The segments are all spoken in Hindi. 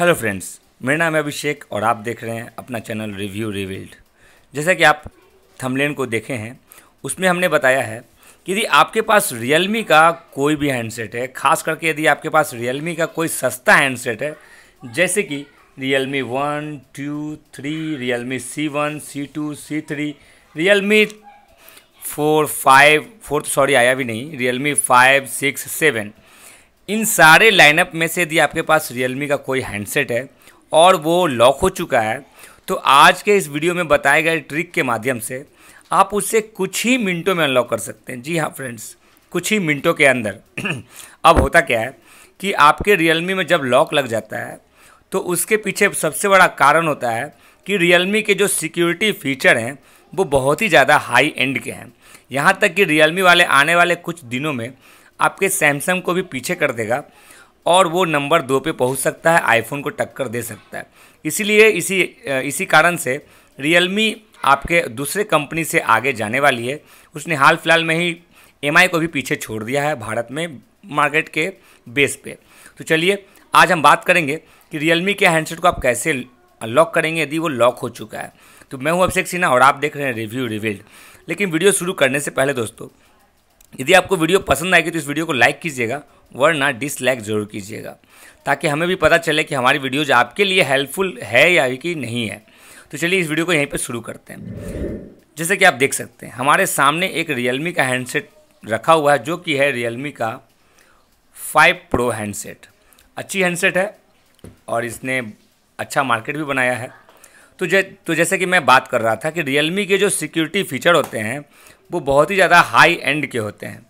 हेलो फ्रेंड्स मेरा नाम है अभिषेक और आप देख रहे हैं अपना चैनल रिव्यू रिविल्ड जैसा कि आप थमलेन को देखे हैं उसमें हमने बताया है कि यदि आपके पास रियलमी का कोई भी हैंडसेट है खास करके यदि आपके पास रियलमी का कोई सस्ता हैंडसेट है जैसे कि Realme one two three Realme C one C two C three Realme four five fourth sorry आया भी नहीं रियलमी फाइव सिक्स सेवन इन सारे लाइनअप में से यदि आपके पास रियलमी का कोई हैंडसेट है और वो लॉक हो चुका है तो आज के इस वीडियो में बताए गए ट्रिक के माध्यम से आप उससे कुछ ही मिनटों में अनलॉक कर सकते हैं जी हाँ फ्रेंड्स कुछ ही मिनटों के अंदर अब होता क्या है कि आपके रियलमी में जब लॉक लग जाता है तो उसके पीछे सबसे बड़ा कारण होता है कि रियलमी के जो सिक्योरिटी फीचर हैं वो बहुत ही ज़्यादा हाई एंड के हैं यहाँ तक कि रियलमी वाले आने वाले कुछ दिनों में आपके सैमसंग को भी पीछे कर देगा और वो नंबर दो पे पहुंच सकता है आईफोन को टक्कर दे सकता है इसीलिए इसी इसी कारण से रियलमी आपके दूसरे कंपनी से आगे जाने वाली है उसने हाल फिलहाल में ही एम को भी पीछे छोड़ दिया है भारत में मार्केट के बेस पे तो चलिए आज हम बात करेंगे कि रियलमी के हैंडसेट को आप कैसे लॉक करेंगे यदि वो लॉक हो चुका है तो मैं हूँ अभिषेक सिन्हा और आप देख रहे हैं रिव्यू रिविल्ड लेकिन वीडियो शुरू करने से पहले दोस्तों यदि आपको वीडियो पसंद आएगी तो इस वीडियो को लाइक कीजिएगा वरना डिसलाइक ज़रूर कीजिएगा ताकि हमें भी पता चले कि हमारी वीडियोज आपके लिए हेल्पफुल है या कि नहीं है तो चलिए इस वीडियो को यहीं पर शुरू करते हैं जैसे कि आप देख सकते हैं हमारे सामने एक रियलमी का हैंडसेट रखा हुआ है जो कि है रियलमी का फाइव प्रो हैंडसेट अच्छी हैंडसेट है और इसने अच्छा मार्केट भी बनाया है तो जै तो जैसे कि मैं बात कर रहा था कि रियलमी के जो सिक्योरिटी फीचर होते हैं वो बहुत ही ज़्यादा हाई एंड के होते हैं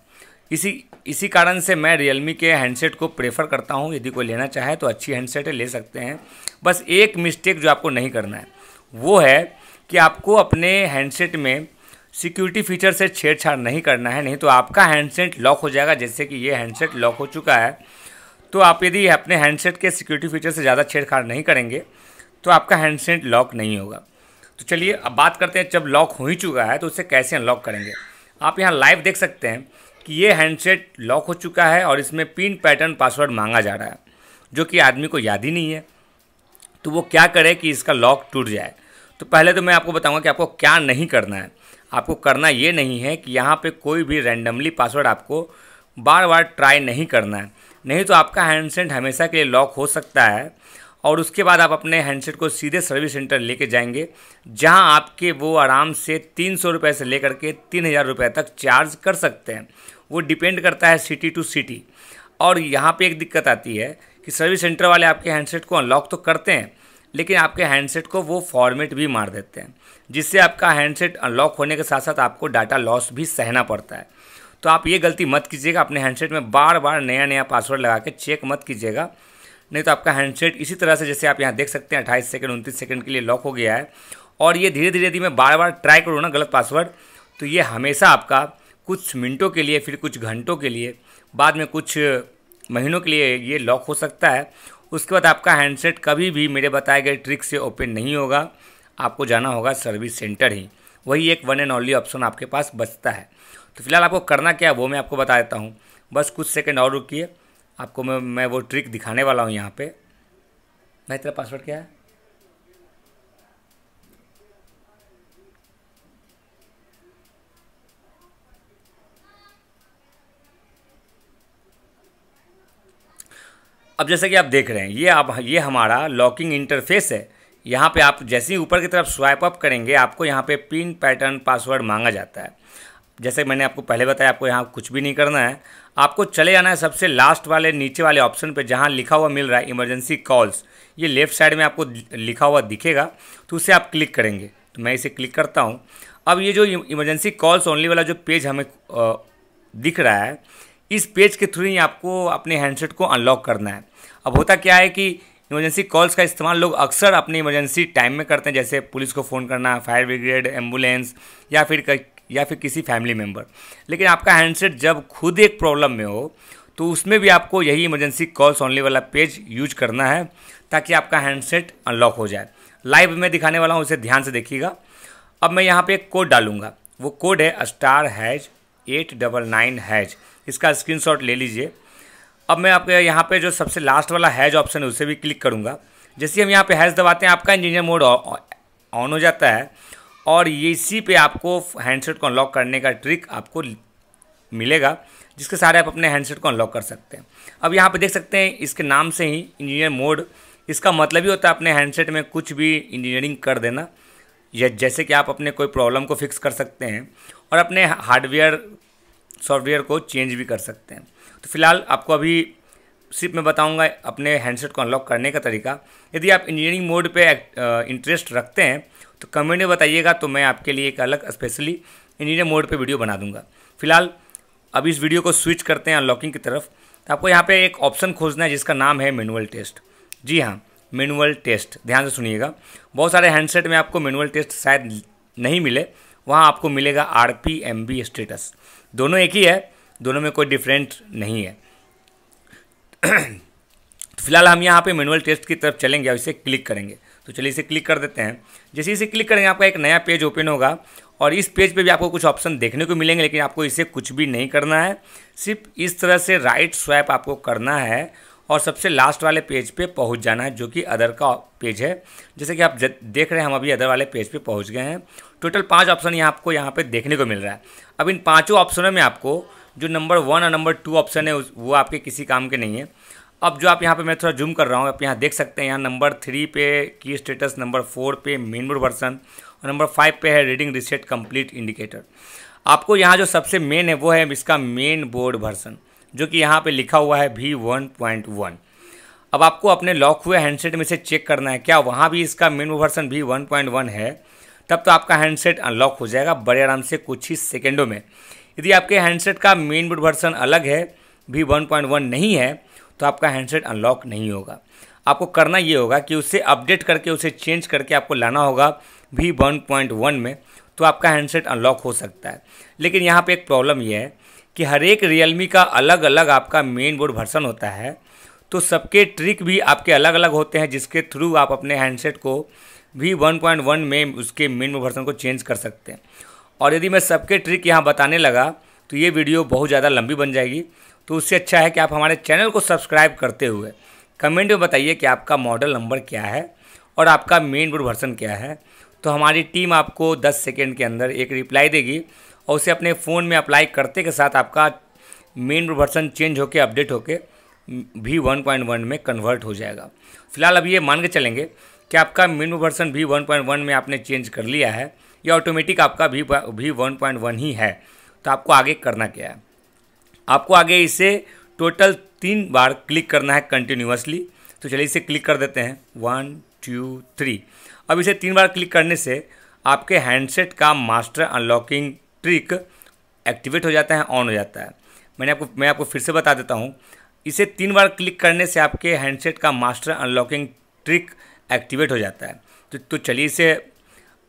इसी इसी कारण से मैं रियलमी के हैंडसेट को प्रेफर करता हूँ यदि कोई लेना चाहे तो अच्छी हैंडसेट ले सकते हैं बस एक मिस्टेक जो आपको नहीं करना है वो है कि आपको अपने हैंडसेट में सिक्योरिटी फीचर से छेड़छाड़ नहीं करना है नहीं तो आपका हैंडसेट लॉक हो जाएगा जैसे कि ये हैंडसेट लॉक हो चुका है तो आप यदि अपने हैंडसेट के सिक्योरिटी फीचर से ज़्यादा छेड़छाड़ नहीं करेंगे तो आपका हैंडसेट लॉक नहीं होगा तो चलिए अब बात करते हैं जब लॉक हो ही चुका है तो उसे कैसे अनलॉक करेंगे आप यहाँ लाइव देख सकते हैं कि ये हैंडसेट लॉक हो चुका है और इसमें पिन पैटर्न पासवर्ड मांगा जा रहा है जो कि आदमी को याद ही नहीं है तो वो क्या करे कि इसका लॉक टूट जाए तो पहले तो मैं आपको बताऊंगा कि आपको क्या नहीं करना है आपको करना ये नहीं है कि यहाँ पे कोई भी रैंडमली पासवर्ड आपको बार बार ट्राई नहीं करना है नहीं तो आपका हैंडसेट हमेशा के लिए लॉक हो सकता है और उसके बाद आप अपने हैंडसेट को सीधे सर्विस सेंटर लेके जाएंगे जहां आपके वो आराम से तीन सौ रुपये से लेकर के तीन हज़ार रुपये तक चार्ज कर सकते हैं वो डिपेंड करता है सिटी टू सिटी और यहाँ पे एक दिक्कत आती है कि सर्विस सेंटर वाले आपके हैंडसेट को अनलॉक तो करते हैं लेकिन आपके हैंडसेट को वो फॉर्मेट भी मार देते हैं जिससे आपका हैंडसेट अनलॉक होने के साथ साथ आपको डाटा लॉस भी सहना पड़ता है तो आप ये गलती मत कीजिएगा अपने हैंडसेट में बार बार नया नया पासवर्ड लगा के चेक मत कीजिएगा नहीं तो आपका हैंडसेट इसी तरह से जैसे आप यहाँ देख सकते हैं अट्ठाईस सेकेंड उनतीस सेकेंड के लिए लॉक हो गया है और ये धीरे धीरे यदि मैं बार बार ट्राई करूँ ना गलत पासवर्ड तो ये हमेशा आपका कुछ मिनटों के लिए फिर कुछ घंटों के लिए बाद में कुछ महीनों के लिए ये लॉक हो सकता है उसके बाद आपका हैंडसेट कभी भी मेरे बताए गए ट्रिक से ओपन नहीं होगा आपको जाना होगा सर्विस सेंटर ही वही एक वन एंड ऑनली ऑप्शन आपके पास बचता है तो फिलहाल आपको करना क्या है वो मैं आपको बता देता हूँ बस कुछ सेकंड और रुकिए आपको मैं मैं वो ट्रिक दिखाने वाला हूँ यहाँ पे भाई तेरा पासवर्ड क्या है अब जैसे कि आप देख रहे हैं ये आप ये हमारा लॉकिंग इंटरफेस है यहाँ पे आप जैसे ही ऊपर की तरफ स्वाइप अप करेंगे आपको यहाँ पे पिन पैटर्न पासवर्ड मांगा जाता है जैसे मैंने आपको पहले बताया आपको यहाँ कुछ भी नहीं करना है आपको चले जाना है सबसे लास्ट वाले नीचे वाले ऑप्शन पे जहाँ लिखा हुआ मिल रहा है इमरजेंसी कॉल्स ये लेफ्ट साइड में आपको लिखा हुआ दिखेगा तो उसे आप क्लिक करेंगे तो मैं इसे क्लिक करता हूँ अब ये जो इमरजेंसी कॉल्स ओनली वाला जो पेज हमें दिख रहा है इस पेज के थ्रू ही आपको अपने हैंडसेट को अनलॉक करना है अब होता क्या है कि इमरजेंसी कॉल्स का इस्तेमाल लोग अक्सर अपने इमरजेंसी टाइम में करते हैं जैसे पुलिस को फ़ोन करना फायर ब्रिगेड एम्बुलेंस या फिर या फिर किसी फैमिली मेम्बर लेकिन आपका हैंडसेट जब खुद एक प्रॉब्लम में हो तो उसमें भी आपको यही इमरजेंसी कॉल्स ऑनली वाला पेज यूज करना है ताकि आपका हैंडसेट अनलॉक हो जाए लाइव में दिखाने वाला हूँ उसे ध्यान से देखिएगा अब मैं यहाँ पे एक कोड डालूंगा वो कोड है star hash eight double nine hash इसका स्क्रीनशॉट ले लीजिए अब मैं आपके यहाँ पे जो सबसे लास्ट वाला हैज ऑप्शन है उसे भी क्लिक करूँगा जैसे हम यहाँ पे हैज दबाते हैं आपका इंजीनियर मोड ऑन हो जाता है और ये इसी पे आपको हैंडसेट को अनलॉक करने का ट्रिक आपको मिलेगा जिसके सहारे आप अपने हैंडसेट को अनलॉक कर सकते हैं अब यहाँ पे देख सकते हैं इसके नाम से ही इंजीनियर मोड इसका मतलब ही होता है अपने हैंडसेट में कुछ भी इंजीनियरिंग कर देना या जैसे कि आप अपने कोई प्रॉब्लम को फिक्स कर सकते हैं और अपने हार्डवेयर सॉफ्टवेयर को चेंज भी कर सकते हैं तो फिलहाल आपको अभी सिर्फ मैं बताऊंगा अपने हैंडसेट को अनलॉक करने का तरीका यदि आप इंजीनियरिंग मोड पे इंटरेस्ट रखते हैं तो कमेंट में बताइएगा तो मैं आपके लिए एक अलग स्पेशली इंजीनियर मोड पे वीडियो बना दूंगा फिलहाल अब इस वीडियो को स्विच करते हैं अनलॉकिंग की तरफ तो आपको यहाँ पे एक ऑप्शन खोजना है जिसका नाम है मैनुअल टेस्ट जी हाँ मैनुअल टेस्ट ध्यान से सुनिएगा बहुत सारे हैंडसेट में आपको मैनुअल टेस्ट शायद नहीं मिले वहाँ आपको मिलेगा R P M B status दोनों एक ही है दोनों में कोई डिफरेंट नहीं है तो फिलहाल हम यहाँ पर मैनुअल टेस्ट की तरफ चलेंगे और इसे क्लिक करेंगे तो चलिए इसे क्लिक कर देते हैं जैसे इसे क्लिक करेंगे आपका एक नया पेज ओपन होगा और इस पेज पे भी आपको कुछ ऑप्शन देखने को मिलेंगे लेकिन आपको इसे कुछ भी नहीं करना है सिर्फ इस तरह से राइट स्वैप आपको करना है और सबसे लास्ट वाले पेज पे पहुंच जाना है जो कि अदर का पेज है जैसे कि आप देख रहे हैं हम अभी अदर वाले पेज पे पहुंच गए हैं टोटल पांच ऑप्शन यहाँ आपको यहाँ पे देखने को मिल रहा है अब इन पांचों ऑप्शनों में आपको जो नंबर वन और नंबर टू ऑप्शन है वो आपके किसी काम के नहीं है अब जो आप यहाँ पे मैं थोड़ा जूम कर रहा हूँ आप यहाँ देख सकते हैं यहाँ नंबर थ्री पे की स्टेटस नंबर फोर पे बोर्ड वर्सन और नंबर फाइव पे है रीडिंग रिसेट कंप्लीट इंडिकेटर आपको यहाँ जो सबसे मेन है वो है इसका मेन बोर्ड वर्सन जो कि यहाँ पे लिखा हुआ है वी वन पॉइंट वन अब आपको अपने लॉक हुए हैंडसेट में से चेक करना है क्या वहाँ भी इसका main version V one point one है तब तो आपका हैंडसेट अनलॉक हो जाएगा बड़े आराम से कुछ ही सेकेंडों में यदि आपके हैंडसेट का मेन बोर्ड वर्सन अलग है वी वन पॉइंट वन नहीं है तो आपका हैंडसेट अनलॉक नहीं होगा आपको करना ये होगा कि उसे अपडेट करके उसे चेंज करके आपको लाना होगा वी वन पॉइंट वन में तो आपका हैंडसेट अनलॉक हो सकता है लेकिन यहाँ पे एक प्रॉब्लम यह है कि हर एक रियलमी का अलग अलग आपका मेन बोर्ड वर्सन होता है तो सबके ट्रिक भी आपके अलग अलग होते हैं जिसके थ्रू आप अपने हैंडसेट को वी वन पॉइंट वन में उसके मेन बोर्ड वर्सन को चेंज कर सकते हैं और यदि मैं सबके ट्रिक यहाँ बताने लगा तो ये वीडियो बहुत ज़्यादा लंबी बन जाएगी तो उससे अच्छा है कि आप हमारे चैनल को सब्सक्राइब करते हुए कमेंट में बताइए कि आपका मॉडल नंबर क्या है और आपका मेन बोर्ड वर्सन क्या है तो हमारी टीम आपको 10 सेकेंड के अंदर एक रिप्लाई देगी और उसे अपने फ़ोन में अप्लाई करते के साथ आपका मेन बोर्ड वर्सन चेंज होकर अपडेट होकर भी वन में कन्वर्ट हो जाएगा फिलहाल अब ये मान के चलेंगे कि आपका मेन वर्सन भी वन में आपने चेंज कर लिया है या ऑटोमेटिक आपका भी भी वन ही है तो आपको आगे करना क्या है आपको आगे इसे टोटल तीन बार क्लिक करना है कंटिन्यूसली तो चलिए इसे क्लिक कर देते हैं वन टू थ्री अब इसे तीन बार क्लिक करने से आपके हैंडसेट का मास्टर अनलॉकिंग ट्रिक एक्टिवेट हो जाता है ऑन हो जाता है मैंने आपको मैं आपको फिर से बता देता हूँ इसे तीन बार क्लिक करने से आपके हैंडसेट का मास्टर अनलॉकिंग ट्रिक एक्टिवेट हो जाता है तो, तो चलिए इसे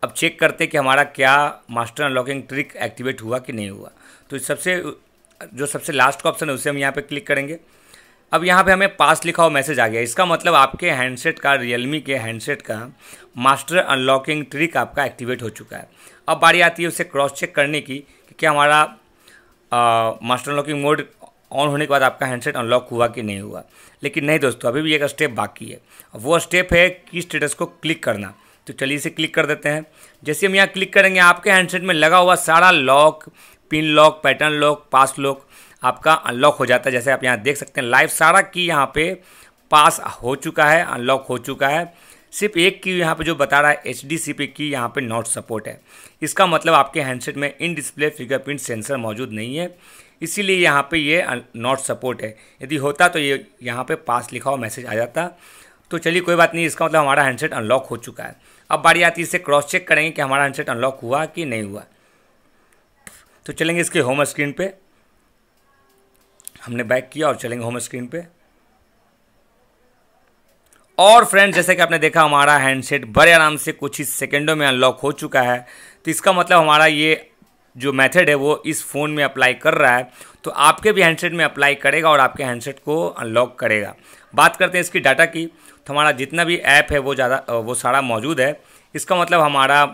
अब चेक करते हैं कि हमारा क्या मास्टर अनलॉकिंग ट्रिक एक्टिवेट हुआ कि नहीं हुआ तो सबसे जो सबसे लास्ट का ऑप्शन है उसे हम यहाँ पे क्लिक करेंगे अब यहाँ पे हमें पास लिखा हुआ मैसेज आ गया इसका मतलब आपके हैंडसेट का रियलमी के हैंडसेट का मास्टर अनलॉकिंग ट्रिक आपका एक्टिवेट हो चुका है अब बारी आती है उसे क्रॉस चेक करने की कि क्या हमारा मास्टर अनलॉकिंग मोड ऑन होने के बाद आपका हैंडसेट अनलॉक हुआ कि नहीं हुआ लेकिन नहीं दोस्तों अभी भी एक स्टेप बाकी है वो स्टेप है कि स्टेटस को क्लिक करना तो चलिए इसे क्लिक कर देते हैं जैसे हम यहाँ क्लिक करेंगे आपके हैंडसेट में लगा हुआ सारा lock pin lock pattern lock pass lock आपका अनलॉक हो जाता है जैसे आप यहाँ देख सकते हैं लाइव सारा की यहाँ पे पास हो चुका है अनलॉक हो चुका है सिर्फ एक की यहाँ पे जो बता रहा है एच डी सी पी की यहाँ पे नॉट सपोर्ट है इसका मतलब आपके हैंडसेट में इन डिस्प्ले फिंगरप्रिंट सेंसर मौजूद नहीं है इसीलिए यहाँ पे ये नॉट सपोर्ट है यदि होता तो ये यहाँ पे पास लिखा हुआ मैसेज आ जाता तो चलिए कोई बात नहीं इसका मतलब हमारा हैंडसेट अनलॉक हो चुका है अब बारी आती है इसे क्रॉस चेक करेंगे कि हमारा हैंडसेट अनलॉक हुआ कि नहीं हुआ तो चलेंगे इसके होम स्क्रीन पे हमने बैक किया और चलेंगे होम स्क्रीन पे और फ्रेंड्स जैसे कि आपने देखा हमारा हैंडसेट बड़े आराम से कुछ ही सेकेंडों में अनलॉक हो चुका है तो इसका मतलब हमारा ये जो मेथड है वो इस फ़ोन में अप्लाई कर रहा है तो आपके भी हैंडसेट में अप्लाई करेगा और आपके हैंडसेट को अनलॉक करेगा बात करते हैं इसकी डाटा की तो हमारा जितना भी ऐप है वो ज़्यादा वो सारा मौजूद है इसका मतलब हमारा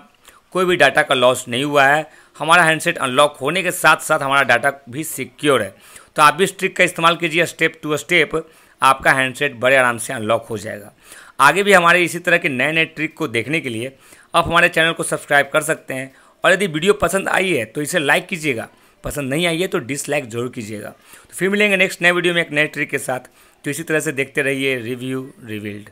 कोई भी डाटा का लॉस नहीं हुआ है हमारा हैंडसेट अनलॉक होने के साथ साथ हमारा डाटा भी सिक्योर है तो आप भी इस ट्रिक का इस्तेमाल कीजिए स्टेप टू स्टेप आपका हैंडसेट बड़े आराम से अनलॉक हो जाएगा आगे भी हमारे इसी तरह के नए नए ट्रिक को देखने के लिए आप हमारे चैनल को सब्सक्राइब कर सकते हैं और यदि वीडियो पसंद आई है तो इसे लाइक कीजिएगा पसंद नहीं आई है तो डिसलाइक जरूर कीजिएगा तो फिर मिलेंगे नेक्स्ट नए वीडियो में एक नए ट्रिक के साथ तो इसी तरह से देखते रहिए रिव्यू रिवील्ड